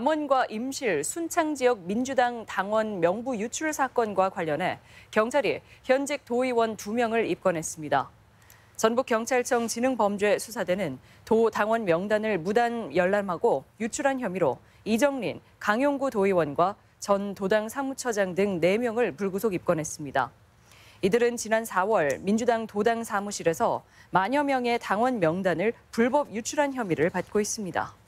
남원과 임실, 순창 지역 민주당 당원 명부 유출 사건과 관련해 경찰이 현직 도의원 2명을 입건했습니다. 전북경찰청 지능범죄수사대는 도 당원 명단을 무단 열람하고 유출한 혐의로 이정린, 강용구 도의원과 전 도당 사무처장 등 4명을 불구속 입건했습니다. 이들은 지난 4월 민주당 도당 사무실에서 만여 명의 당원 명단을 불법 유출한 혐의를 받고 있습니다.